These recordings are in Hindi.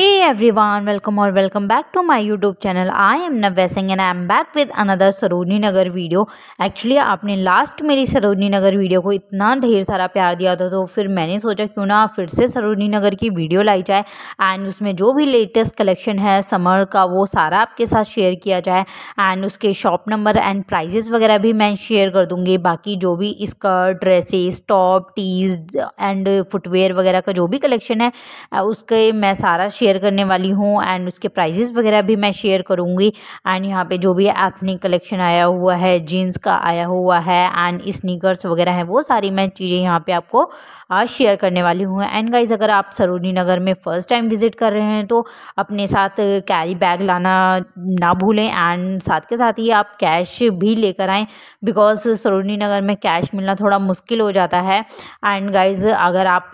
Hey everyone, welcome or welcome back to my YouTube channel. I am Navya Singh and I am back with another Sarojini Nagar video actually आपने लास्ट मेरी सरोजनी नगर वीडियो को इतना ढेर सारा प्यार दिया था तो फिर मैंने सोचा क्यों ना फिर से सरोजनी नगर की वीडियो लाई जाए एंड उसमें जो भी लेटेस्ट कलेक्शन है समर का वो सारा आपके साथ शेयर किया जाए एंड उसके शॉप नंबर एंड प्राइजेस वगैरह भी मैं शेयर कर दूँगी बाकी जो भी skirt dresses top tees and footwear वगैरह का जो भी कलेक्शन है उसके मैं सारा शेयर शेयर करने वाली हूँ एंड उसके प्राइजेज़ वगैरह भी मैं शेयर करूँगी एंड यहाँ पे जो भी एथनिक कलेक्शन आया हुआ है जीन्स का आया हुआ है एंड स्नीकर्स वगैरह हैं वो सारी मैं चीज़ें यहाँ पर आपको आज शेयर करने वाली हूँ एंड गाइज अगर आप सरोजनी नगर में फ़र्स्ट टाइम विज़िट कर रहे हैं तो अपने साथ कैरी बैग लाना ना भूलें एंड साथ के साथ ही आप कैश भी लेकर आएँ बिकॉज सरोजनी नगर में कैश मिलना थोड़ा मुश्किल हो जाता है एंड गाइज अगर आप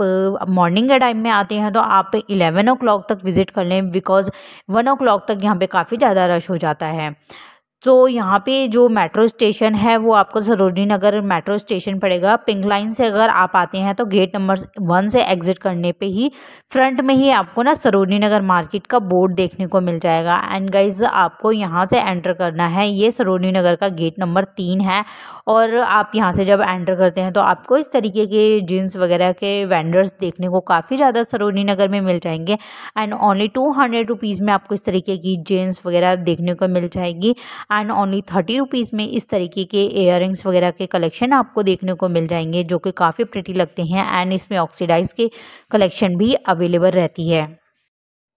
मॉर्निंग के टाइम में आते हैं तो आप इलेवन ओ तक तक विज़िट कर लें बिकॉज़ वन ओ तक यहाँ पर काफ़ी ज़्यादा रश हो जाता है तो यहाँ पे जो मेट्रो स्टेशन है वो आपको सरोजनी नगर मेट्रो स्टेशन पड़ेगा पिंक लाइन से अगर आप आते हैं तो गेट नंबर वन से एग्जिट करने पे ही फ्रंट में ही आपको ना सरोजनी नगर मार्केट का बोर्ड देखने को मिल जाएगा एंड गाइज आपको यहाँ से एंटर करना है ये सरोजनी नगर का गेट नंबर तीन है और आप यहाँ से जब एंटर करते हैं तो आपको इस तरीके के जीन्स वगैरह के वेंडर्स देखने को काफ़ी ज़्यादा सरोजनी नगर में मिल जाएंगे and only two hundred rupees में आपको इस तरीके की जीन्स वगैरह देखने को मिल जाएगी एंड ओनली थर्टी रुपीज़ में इस तरीके के एयर वगैरह के कलेक्शन आपको देखने को मिल जाएंगे जो कि काफ़ी प्रिटी लगते हैं एंड इसमें ऑक्सीडाइज के कलेक्शन भी अवेलेबल रहती है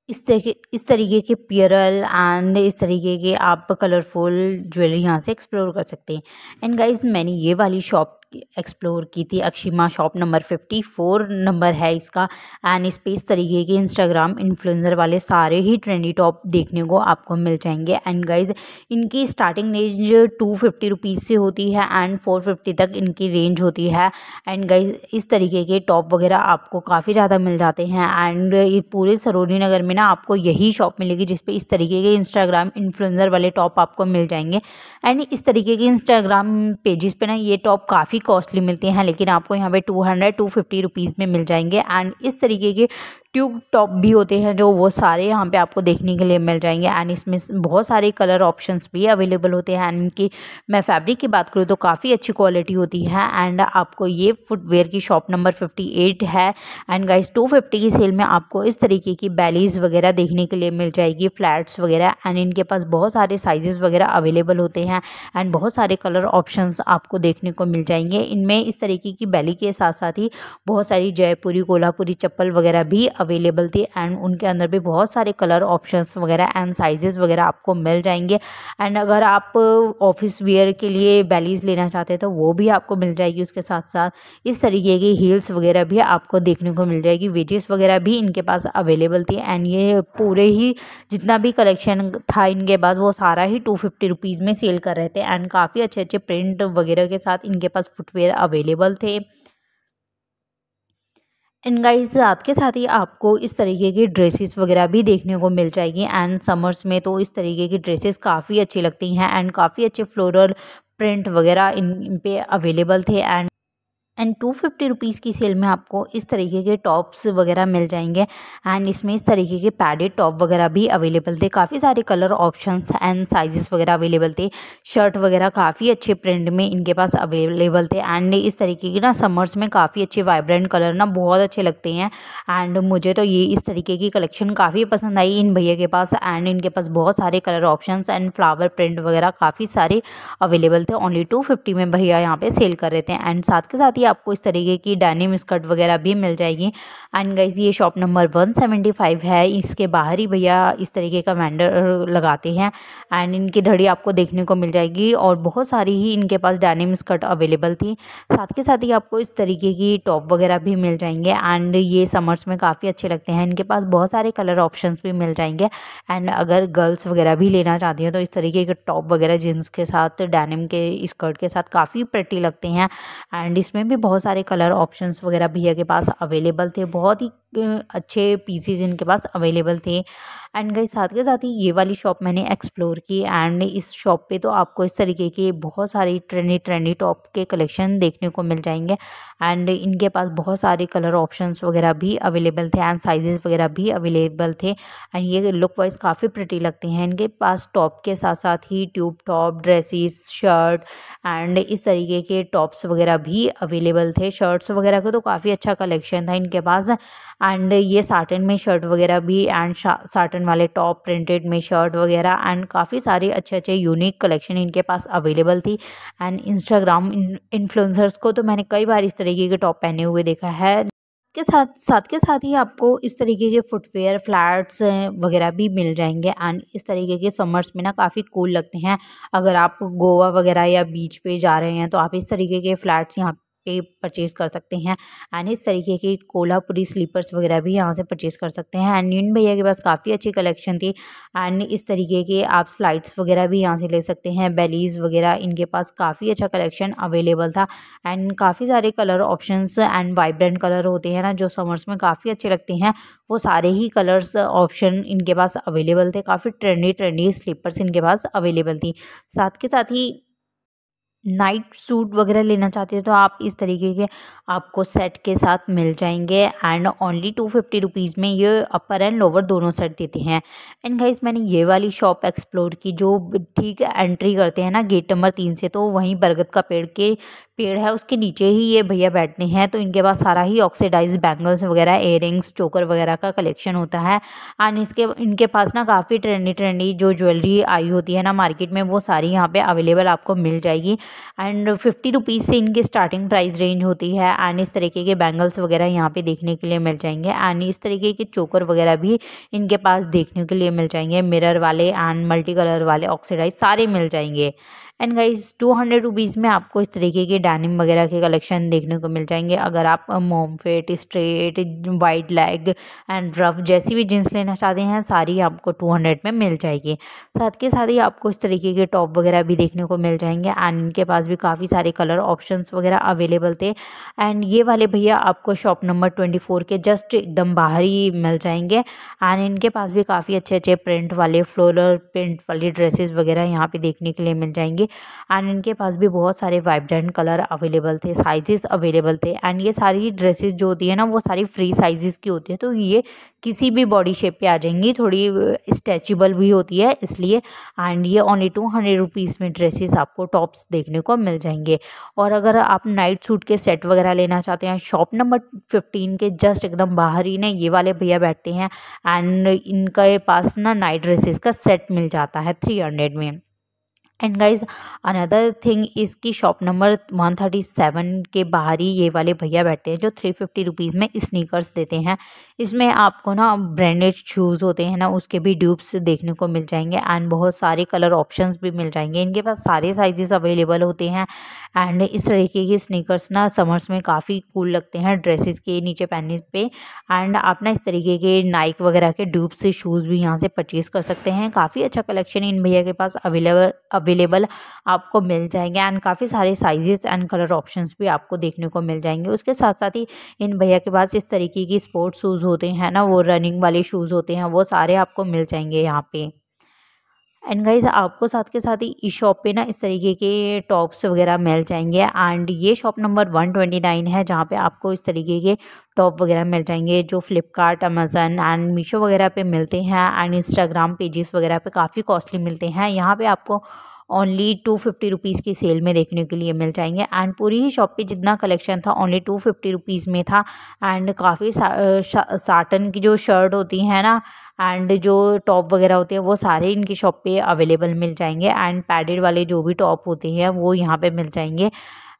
इस तरीके इस तरीके के पियरल एंड इस तरीके के आप कलरफुल ज्वेलरी यहाँ से एक्सप्लोर कर सकते हैं एंड गाइज मैंने ये वाली शॉप एक्सप्लोर की थी Akshima shop number fifty four number है इसका एंड इस पर इस तरीके के इंस्टाग्राम इन्फ्लुएंसर वाले सारे ही ट्रेंडी टॉप देखने को आपको मिल जाएंगे एंड गाइज इनकी starting range two fifty rupees से होती है एंड फोर फिफ्टी तक इनकी रेंज होती है एंड गाइज इस तरीके के टॉप वगैरह आपको काफ़ी ज़्यादा मिल जाते हैं एंड पूरे सरोजी नगर में ना आपको यही शॉप मिलेगी जिसपे इस तरीके के इंस्टाग्राम इन्फ्लुएंसर वाले टॉप आपको मिल जाएंगे एंड इस तरीके के इंस्टाग्राम पेजेस पर ना ये टॉप काफ़ी काफ़ी कॉस्टली मिलती हैं लेकिन आपको यहाँ पे two hundred two fifty rupees में मिल जाएंगे एंड इस तरीके के ट्यूब टॉप भी होते हैं जो वो सारे यहाँ पे आपको देखने के लिए मिल जाएंगे एंड इसमें बहुत सारे कलर ऑप्शंस भी अवेलेबल होते हैं एंड इनकी मैं फैब्रिक की बात करूँ तो काफ़ी अच्छी क्वालिटी होती है एंड आपको ये फुटवेयर की शॉप नंबर फिफ्टी एट है एंड गाइस टू फिफ्टी की सेल में आपको इस तरीके की बैलीज़ वगैरह देखने के लिए मिल जाएगी फ्लैट्स वगैरह एंड इनके पास बहुत सारे साइजेस वगैरह अवेलेबल होते हैं एंड बहुत सारे कलर ऑप्शन आपको देखने को मिल जाएंगे मिलेंगे इनमें इस तरीके की बैली के साथ साथ ही बहुत सारी जयपुरी कोल्हापुरी चप्पल वगैरह भी अवेलेबल थी एंड उनके अंदर भी बहुत सारे कलर ऑप्शंस वगैरह एंड साइजेस वगैरह आपको मिल जाएंगे एंड अगर आप ऑफिस वेयर के लिए बैलीज लेना चाहते हैं तो वो भी आपको मिल जाएगी उसके साथ साथ इस तरीके की हील्स वगैरह भी आपको देखने को मिल जाएगी वेजेस वगैरह भी इनके पास अवेलेबल थी एंड ये पूरे ही जितना भी कलेक्शन था इनके पास वो सारा ही टू फिफ्टी रुपीज़ में सेल कर रहे थे एंड काफ़ी अच्छे अच्छे प्रिंट वगैरह के साथ इनके पास फुटवेयर अवेलेबल थे एंड गाइस रात के साथ ही आपको इस तरीके की ड्रेसेस वगैरह भी देखने को मिल जाएगी एंड समर्स में तो इस तरीके की ड्रेसेस काफ़ी अच्छी लगती हैं एंड काफ़ी अच्छे फ्लोरल प्रिंट वगैरह इन पे अवेलेबल थे and and two fifty rupees की सेल में आपको इस तरीके के टॉप्स वगैरह मिल जाएंगे एंड इसमें इस तरीके के पैडेड टॉप वगैरह भी अवेलेबल थे काफ़ी सारे कलर ऑप्शन एंड साइजेस वगैरह अवेलेबल थे शर्ट वगैरह काफ़ी अच्छे प्रिंट में इनके पास अवेलेबल थे एंड इस तरीके के ना समर्स में काफ़ी अच्छे वाइब्रेंट कलर ना बहुत अच्छे लगते हैं एंड मुझे तो ये इस तरीके की कलेक्शन काफ़ी पसंद आई इन भैया के पास एंड इनके पास बहुत सारे colour option and flower print वगैरह काफ़ी सारे अवेलेबल थे ओनली टू फिफ्टी में भैया यहाँ पर सेल कर रहे थे एंड साथ के साथ ही आपको इस तरीके की डैनिम स्कर्ट वगैरह भी मिल जाएगी एंड गाइज ये shop number one seventy five है इसके बाहर ही भैया इस तरीके का वेंडर लगाते हैं एंड इनकी धड़ी आपको देखने को मिल जाएगी और बहुत सारी ही इनके पास डैनिम स्कर्ट अवेलेबल थी साथ के साथ ही आपको इस तरीके की टॉप वगैरह भी मिल जाएंगे एंड ये समर्स में काफ़ी अच्छे लगते हैं इनके पास बहुत सारे कलर ऑप्शन भी मिल जाएंगे एंड अगर गर्ल्स वगैरह भी लेना चाहती हैं तो इस तरीके के टॉप वगैरह जीन्स के साथ डैनिम के स्कर्ट के साथ काफ़ी प्रटी लगते हैं एंड इसमें भी बहुत सारे कलर ऑप्शंस वगैरह भैया के पास अवेलेबल थे बहुत ही अच्छे पीसीज इनके पास अवेलेबल थे एंड गई साथ के साथ ही ये वाली शॉप मैंने एक्सप्लोर की एंड इस शॉप पे तो आपको इस तरीके के बहुत सारे ट्रेंडी ट्रेंडी टॉप के कलेक्शन देखने को मिल जाएंगे एंड इनके पास बहुत सारे कलर ऑप्शन वगैरह भी अवेलेबल थे एंड साइजेस वगैरह भी अवेलेबल थे एंड ये लुक वाइज काफ़ी प्रटी लगते हैं इनके पास टॉप के साथ साथ ही tube top dresses shirt and इस तरीके के टॉप्स वगैरह भी अवेलेबल अवेलेबल थे शर्ट्स वगैरह का तो काफ़ी अच्छा कलेक्शन था इनके पास एंड ये साटन में शर्ट वगैरह भी एंड साटन वाले टॉप प्रिंटेड में शर्ट वगैरह एंड काफ़ी सारे अच्छे अच्छे यूनिक कलेक्शन इनके पास अवेलेबल थी एंड इंस्टाग्राम इन्फ्लुंसर्स को तो मैंने कई बार इस तरीके के टॉप पहने हुए देखा है के साथ साथ के साथ ही आपको इस तरीके के फुटवेयर फ्लैट्स वगैरह भी मिल जाएंगे एंड इस तरीके के समर्स में ना काफ़ी कूल लगते हैं अगर आप गोवा वगैरह या बीच पे जा रहे हैं तो आप इस तरीके के फ्लैट्स यहाँ पे परचेज़ कर सकते हैं एंड इस तरीके की कोल्हापुरी स्लीपर्स वगैरह भी यहाँ से परचेज़ कर सकते हैं एंड इन भैया के पास काफ़ी अच्छी कलेक्शन थी एंड इस तरीके के आप स्लाइड्स वगैरह भी यहाँ से ले सकते हैं बेलीज़ वगैरह इनके पास काफ़ी अच्छा कलेक्शन अवेलेबल था एंड काफ़ी सारे colour options and vibrant colour होते हैं ना जो समर्स में काफ़ी अच्छे लगते हैं वो सारे ही कलर्स ऑप्शन इनके पास अवेलेबल थे काफ़ी ट्रेंडी ट्रेंडी स्लीपर्स इनके पास अवेलेबल थी साथ के साथ ही नाइट सूट वगैरह लेना चाहते हो तो आप इस तरीके के आपको सेट के साथ मिल जाएंगे and only two fifty rupees में ये अपर एंड लोअर दोनों सेट देते हैं एंड गाइस मैंने ये वाली शॉप एक्सप्लोर की जो ठीक एंट्री करते हैं ना गेट नंबर तीन से तो वहीं बरगद का पेड़ के पेड़ है उसके नीचे ही ये भैया बैठते हैं तो इनके पास सारा ही ऑक्सीडाइज बैंगल्स वगैरह एयरिंग्स चोकर वगैरह का कलेक्शन होता है एंड इसके इनके पास ना काफ़ी ट्रेंडी ट्रेंडी जो ज्वेलरी आई होती है ना मार्केट में वो सारी यहाँ पे अवेलेबल आपको मिल जाएगी एंड फिफ्टी रुपीज़ से इनकी स्टार्टिंग प्राइस रेंज होती है एंड इस तरीके के बैंगल्स वगैरह यहाँ पर देखने के लिए मिल जाएंगे एंड इस तरीके के चोकर वगैरह भी इनके पास देखने के लिए मिल जाएंगे मिरर वाले एंड मल्टी कलर वाले ऑक्सीडाइज सारे मिल जाएंगे and guys two hundred rupees में आपको इस तरीके के डैनिम वगैरह के कलेक्शन देखने को मिल जाएंगे अगर आप mom fit straight wide leg and rough जैसी भी जीन्स लेना चाहते हैं सारी आपको टू हंड्रेड में मिल जाएगी साथ के साथ ही आपको इस तरीके के टॉप वगैरह भी देखने को मिल जाएंगे एंड इनके पास भी काफ़ी सारे कलर ऑप्शन वगैरह अवेलेबल थे एंड ये वाले भैया आपको शॉप नंबर ट्वेंटी फोर के जस्ट एकदम बाहर ही मिल जाएंगे एंड इनके पास भी काफ़ी अच्छे अच्छे प्रिंट वाले फ्लोरल प्रिंट वाली ड्रेसेस वगैरह यहाँ पे देखने के लिए मिल जाएंगे एंड इनके पास भी बहुत सारे वाइब्रेंट कलर अवेलेबल थे साइजेस अवेलेबल थे एंड ये सारी ड्रेसेस जो होती है ना वो सारी फ्री साइजेस की होती है तो ये किसी भी बॉडी शेप पे आ जाएंगी थोड़ी स्ट्रेचबल भी होती है इसलिए एंड ये ओनली टू हंड्रेड रुपीज़ में ड्रेसेस आपको टॉप्स देखने को मिल जाएंगे और अगर आप नाइट सूट के सेट वगैरह लेना चाहते हैं शॉप नंबर फिफ्टीन के जस्ट एकदम बाहर ही ना ये वाले भैया बैठते हैं एंड इनके पास ना नाइट ड्रेसेस का सेट मिल जाता है थ्री हंड्रेड में एंड गाइज अनदर थिंग इसकी shop number one thirty seven के बाहर ही ये वाले भैया बैठते हैं जो थ्री फिफ्टी रुपीज़ में स्नीकर्स देते हैं इसमें आपको ना ब्रांडेड शूज़ होते हैं ना उसके भी ड्यूब्स देखने को मिल जाएंगे एंड बहुत सारे कलर ऑप्शंस भी मिल जाएंगे इनके पास सारे साइजेस अवेलेबल होते हैं एंड इस तरीके के स्नीकर्स ना समर्स में काफ़ी कूल लगते हैं ड्रेसेस के नीचे पहनने पर एंड आप ना इस तरीके के नाइक वगैरह के ड्यूब्स शूज़ भी यहाँ से परचेज़ कर सकते हैं काफ़ी अच्छा कलेक्शन इन भैया के पास अवेलेबल अवेलेबल आपको मिल जाएंगे एंड काफ़ी सारे साइजेस एंड कलर ऑप्शंस भी आपको देखने को मिल जाएंगे उसके साथ साथ ही इन भैया के पास इस तरीके की स्पोर्ट्स शूज़ होते हैं ना वो रनिंग वाले शूज़ होते हैं वो सारे आपको मिल जाएंगे यहाँ पर एंड गाइज आपको साथ के साथ ही इस शॉप पे ना इस तरीके के टॉप्स वगैरह मिल जाएंगे एंड ये shop number one twenty nine है जहाँ पे आपको इस तरीके के टॉप वगैरह मिल जाएंगे जो फ्लिपकार्ट अमेज़न एंड मीशो वगैरह पे मिलते हैं एंड इंस्टाग्राम पेजेस वगैरह पे काफ़ी कॉस्टली मिलते हैं यहाँ पे आपको ओनली टू फिफ्टी रुपीज़ की सेल में देखने के लिए मिल जाएंगे एंड पूरी ही शॉप पे जितना कलेक्शन था ओनली टू फिफ्टी रुपीज़ में था एंड काफ़ी साटन की जो शर्ट होती है ना एंड जो टॉप वगैरह होते हैं वो सारे इनकी शॉप पे अवेलेबल मिल जाएंगे एंड पैडेड वाले जो भी टॉप होते हैं वो यहाँ पे मिल जाएंगे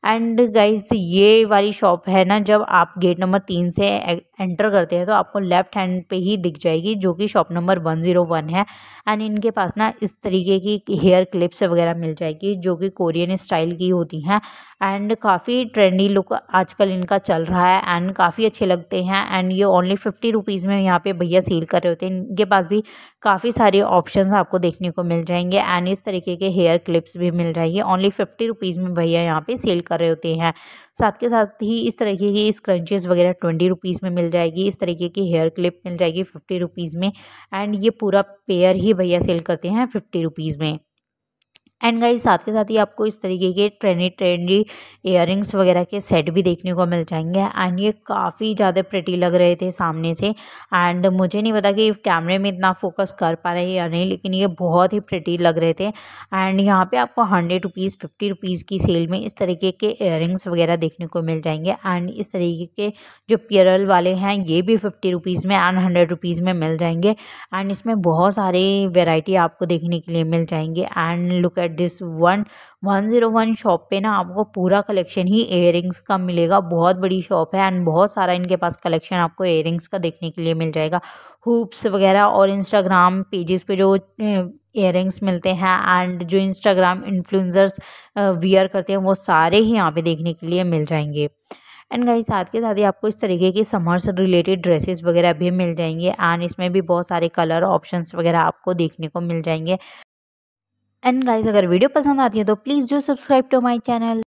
एंड गाइज ये वाली शॉप है ना जब आप गेट नंबर तीन से एंटर करते हैं तो आपको लेफ्ट हैंड पे ही दिख जाएगी जो कि shop number one zero one है एंड इनके पास ना इस तरीके की हेयर क्लिप्स वगैरह मिल जाएगी जो कि कोरियन स्टाइल की होती हैं एंड काफ़ी ट्रेंडी लुक आजकल इनका चल रहा है एंड काफ़ी अच्छे लगते हैं एंड ये ओनली फिफ्टी रुपीज़ में यहाँ पे भैया सेल कर रहे होते हैं इनके पास भी काफ़ी सारे ऑप्शंस आपको देखने को मिल जाएंगे एंड इस तरीके के हेयर क्लिप्स भी मिल जाएंगे ओनली फिफ्टी रुपीज़ में भैया यहाँ पर सेल कर रहे होते हैं साथ के साथ ही इस तरीके की स्क्रंचेज वगैरह ट्वेंटी रुपीज़ में मिल जाएगी इस तरीके की हेयर क्लिप मिल जाएगी फिफ्टी रुपीज़ में एंड ये पूरा पेयर ही भैया सेल करते हैं फिफ्टी रुपीज़ में एंड गाइस साथ के साथ ही आपको इस तरीके के ट्रेंडी ट्रेंडी इयर वगैरह के सेट भी देखने को मिल जाएंगे एंड ये काफ़ी ज़्यादा प्रटी लग रहे थे सामने से एंड मुझे नहीं पता कि कैमरे में इतना फोकस कर पा रहे या नहीं लेकिन ये बहुत ही प्रटी लग रहे थे एंड यहाँ पे आपको हंड्रेड रुपीज़ फिफ्टी रुपीज़ की सेल में इस तरीके के इयर वगैरह देखने को मिल जाएंगे एंड इस तरीके के जो पियरल वाले हैं ये भी फिफ्टी रुपीज़ में एंड हंड्रेड रुपीज़ में मिल जाएंगे एंड इसमें बहुत सारी वेराइटी आपको देखने के लिए मिल जाएंगे and look at this one one zero one shop पे ना आपको पूरा कलेक्शन ही इयर का मिलेगा बहुत बड़ी शॉप है एंड बहुत सारा इनके पास कलेक्शन आपको इयर का देखने के लिए मिल जाएगा हुप्स वगैरह और इंस्टाग्राम पेजेस पे जो इयर मिलते हैं एंड जो इंस्टाग्राम इन्फ्लुंजर्स वियर करते हैं वो सारे ही यहाँ पे देखने के लिए मिल जाएंगे एंड गाइस साथ के साथ ही आपको इस तरीके के समर्स रिलेटेड ड्रेसेस वगैरह भी मिल जाएंगे एंड इसमें भी बहुत सारे कलर ऑप्शंस वगैरह आपको देखने को मिल जाएंगे एंड गाइस अगर वीडियो पसंद आती है तो प्लीज़ जो सब्सक्राइब टू माई चैनल